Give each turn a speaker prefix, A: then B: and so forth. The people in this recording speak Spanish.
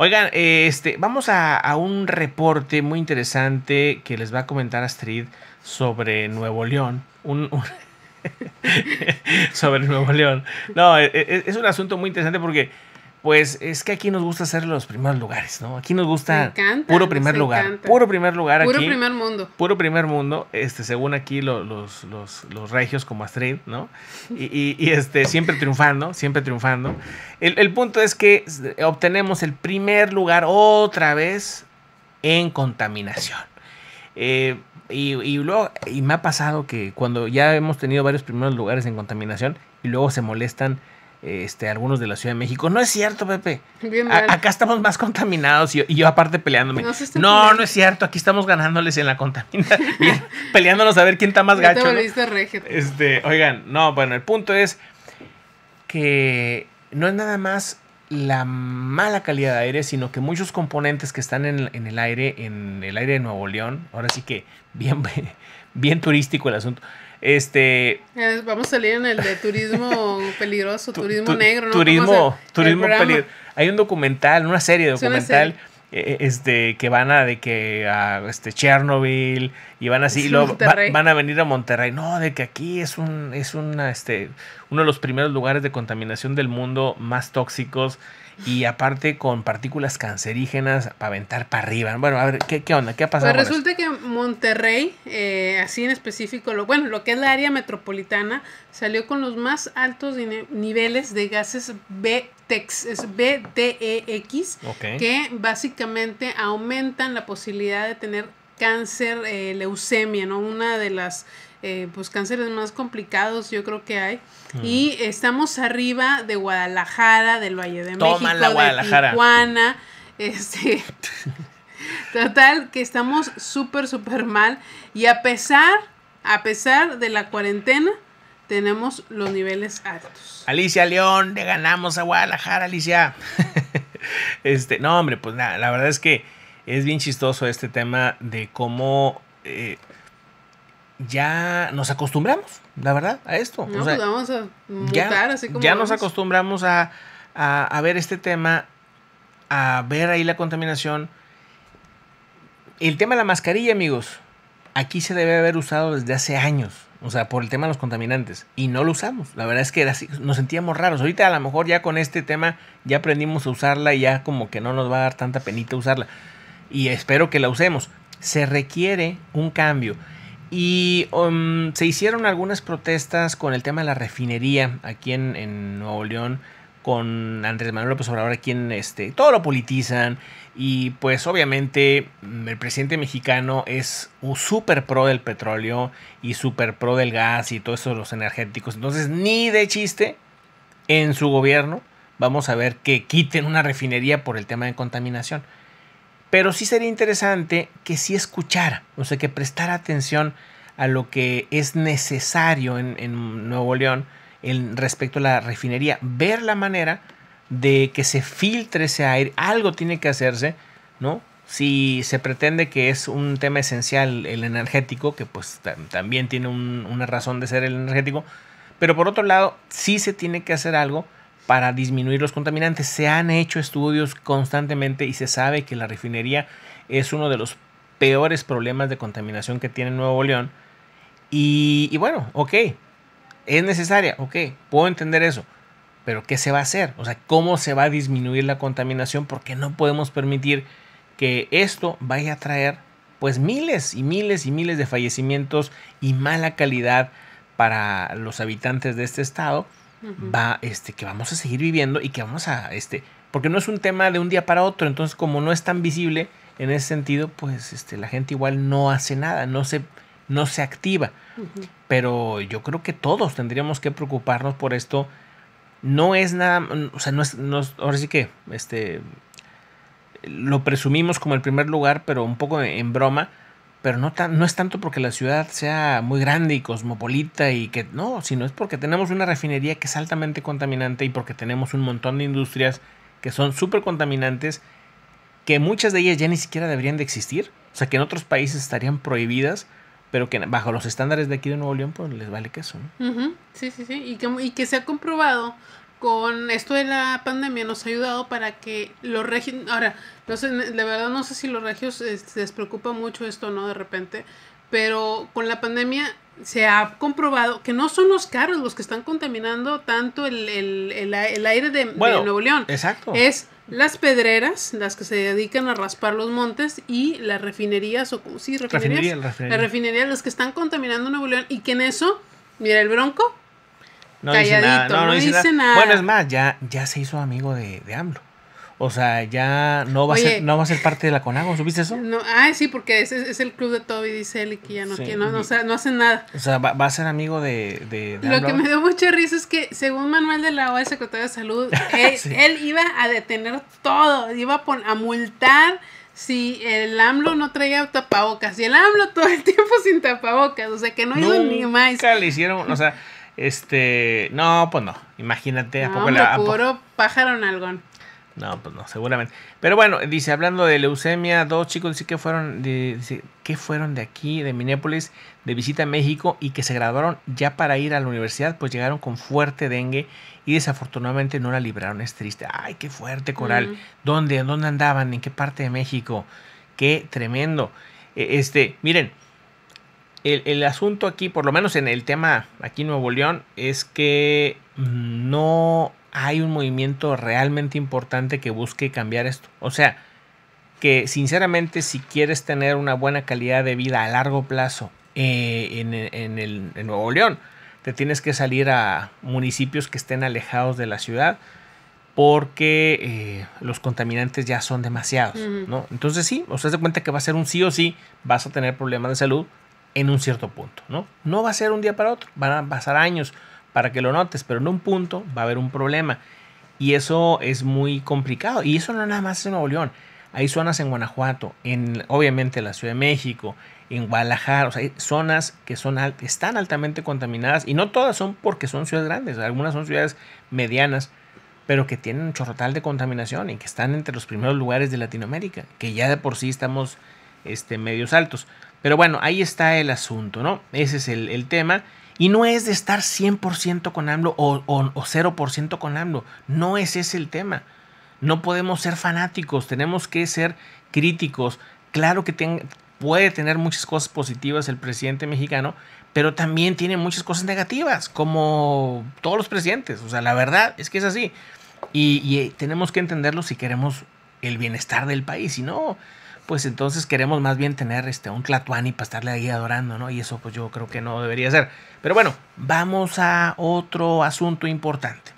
A: Oigan, este, vamos a, un reporte muy interesante que les va a comentar Astrid sobre Nuevo León. Un, sobre Nuevo León. No, e, e, es un asunto muy interesante porque pues es que aquí nos gusta hacer los primeros lugares, ¿no? Aquí nos gusta puro primer lugar. Puro primer lugar puro aquí. Puro primer mundo. Puro primer mundo, este, según aquí los, regios como Astrid, ¿no? Y, este, siempre triunfando, siempre triunfando. El, punto es que obtenemos el primer lugar otra vez en contaminación. Eh, y, y, luego, y me ha pasado que cuando ya hemos tenido varios primeros lugares en contaminación y luego se molestan este, algunos de la Ciudad de México. No es cierto, Pepe. acá estamos más contaminados y, yo aparte peleándome. No, no es cierto. Aquí estamos ganándoles en la contaminación. peleándonos a ver quién está más gacho.
B: Este,
A: oigan, no, bueno, el punto es que no es nada más la mala calidad de aire, sino que muchos componentes que están en, el aire, en el aire de Nuevo León, ahora sí que bien, bien turístico el asunto este.
B: Eh, vamos a salir en el de turismo peligroso, turismo negro, ¿no? Turismo, turismo peligroso.
A: Hay un documental, una serie de documental. E, e, este, que van a de que a este Chernobyl y van así, van a venir a Monterrey. No, de que aquí es un, es una, este, uno de los primeros lugares de contaminación del mundo más tóxicos y aparte con partículas cancerígenas para aventar para arriba. Bueno, a ver, ¿qué, qué onda? ¿Qué ha pasado? Pues resulta
B: que Monterrey, eh, así en específico, lo, bueno, lo que es la área metropolitana, salió con los más altos niveles de gases B BTEX, es e que básicamente aumentan la posibilidad de tener cáncer, eh, leucemia, ¿no? Una de las eh, pues cánceres más complicados yo creo que hay. Y estamos arriba de Guadalajara, del Valle de México, de Tijuana, este... Total, que estamos súper, súper mal. Y a pesar, a pesar de la cuarentena, tenemos los niveles altos.
A: Alicia León, le ganamos a Guadalajara, Alicia. este, no, hombre, pues nada, la verdad es que es bien chistoso este tema de cómo eh, ya nos acostumbramos, la verdad, a esto. pues vamos
B: a ya, así como ya nos
A: acostumbramos a ver este tema, a ver ahí la contaminación. El tema de la mascarilla, amigos, aquí se debe haber usado desde hace años o sea, por el tema de los contaminantes, y no lo usamos. La verdad es que nos sentíamos raros. Ahorita a lo mejor ya con este tema ya aprendimos a usarla y ya como que no nos va a dar tanta penita usarla. Y espero que la usemos. Se requiere un cambio. Y um, se hicieron algunas protestas con el tema de la refinería aquí en, en Nuevo León con Andrés Manuel López Obrador, quien este, todo lo politizan. Y pues obviamente el presidente mexicano es un super pro del petróleo y super pro del gas y todos los energéticos. Entonces, ni de chiste, en su gobierno vamos a ver que quiten una refinería por el tema de contaminación. Pero sí sería interesante que sí escuchara, o sea, que prestara atención a lo que es necesario en Nuevo León respecto a la refinería, ver la manera de que se filtre ese aire, algo tiene que hacerse, ¿no? Si se pretende que es un tema esencial el energético, que pues también tiene una razón de ser el energético, pero por otro lado, sí se tiene que hacer algo para disminuir los contaminantes. Se han hecho estudios constantemente y se sabe que la refinería es uno de los peores problemas de contaminación que tiene Nuevo León. Y, y bueno, ok, es necesaria, ok, puedo entender eso, pero ¿qué se va a hacer? O sea, ¿cómo se va a disminuir la contaminación? Porque no podemos permitir que esto vaya a traer pues miles y miles y miles de fallecimientos y mala calidad para los habitantes de este estado, va, este, que vamos a seguir viviendo y que vamos a, este, porque no es un tema de un día para otro, entonces como no es tan visible en ese sentido, pues este, la gente igual no hace nada, no se no se activa. Pero yo creo que todos tendríamos que preocuparnos por esto. No es nada, o sea, no es, ahora sí que, este, lo presumimos como el primer lugar, pero un poco en broma, pero no, no es tanto porque la ciudad sea muy grande y cosmopolita y que no, sino es porque tenemos una refinería que es altamente contaminante y porque tenemos un montón de industrias que son súper contaminantes, que muchas de ellas ya ni siquiera deberían de existir, o sea que en otros países estarían prohibidas pero que bajo los estándares de aquí de Nuevo León, pues les vale queso,
B: ¿no? Sí, sí, sí. Y que, y que se ha comprobado con esto de la pandemia nos ha ayudado para que los regios, ahora, no sé, de verdad no sé si los regios eh, les preocupa mucho esto, ¿no? De repente, pero con la pandemia se ha comprobado que no son los carros los que están contaminando tanto el, el, aire de, Nuevo León. Exacto. Es las pedreras, las que se dedican a raspar los montes, y las refinerías, o sí, refinerías. Las refinerías, las que están contaminando Nuevo León, y que en eso, mira, el bronco,
A: no calladito, No, dice, nada. Bueno, es más, ya, ya se hizo amigo de AMLO. O sea, ya no va, a ser, no va a ser parte de la Conago, ¿supiste eso? No,
B: ah, sí, porque es, es el club de Toby, dice él, y que ya no, hacen nada.
A: O sea, va, a ser amigo de... de, Lo que me dio
B: mucha risa es que, según Manuel de la OE, secretario de Salud, él, iba a detener todo, iba a, multar si el AMLO no traía tapabocas, y el AMLO todo el tiempo sin tapabocas, o sea, que no iba ni
A: más. O sea, le hicieron, o sea... Este, no, pues no. Imagínate, no, ¿a poco puro
B: pájaro nalgón.
A: No, pues no, seguramente. Pero bueno, dice, hablando de leucemia, dos chicos dice que fueron de, que fueron de aquí, de Minneapolis, de visita a México y que se graduaron ya para ir a la universidad, pues llegaron con fuerte dengue y desafortunadamente no la libraron. Es triste. Ay, qué fuerte, Coral. ¿Dónde, ¿Dónde andaban? ¿En qué parte de México? Qué tremendo. E, este, miren, el, el asunto aquí, por lo menos en el tema aquí en Nuevo León, es que no hay un movimiento realmente importante que busque cambiar esto. O sea, que sinceramente si quieres tener una buena calidad de vida a largo plazo eh, en, el, Nuevo León, te tienes que salir a municipios que estén alejados de la ciudad porque eh, los contaminantes ya son demasiados, ¿no? Entonces sí, o sea, de cuenta que va a ser un sí o sí, vas a tener problemas de salud en un cierto punto, ¿no? No va a ser un día para otro, van a pasar años, para que lo notes, pero en un punto va a haber un problema. Y eso es muy complicado. Y eso no nada más en Nuevo León. Hay zonas en Guanajuato, en obviamente la Ciudad de México, en Guadalajara, o sea, hay zonas que son están altamente contaminadas y no todas son porque son ciudades grandes, algunas son ciudades medianas, pero que tienen un chorrotal de contaminación y que están entre los primeros lugares de Latinoamérica, que ya de por sí estamos este, medios altos. Pero bueno, ahí está el asunto, ¿no? Ese es el, el tema. Y no es de estar 100% con AMLO o, 0% con AMLO. No es ese el tema. No podemos ser fanáticos, tenemos que ser críticos. Claro que puede tener muchas cosas positivas el presidente mexicano, pero también tiene muchas cosas negativas, como todos los presidentes. O sea, la verdad es que es así. Y, y eh, tenemos que entenderlo si queremos el bienestar del país. Si no, pues entonces queremos más bien tener este, un Tlatuani para estarle ahí adorando, ¿no? Y eso pues yo creo que no debería ser. Pero bueno, vamos a otro asunto importante.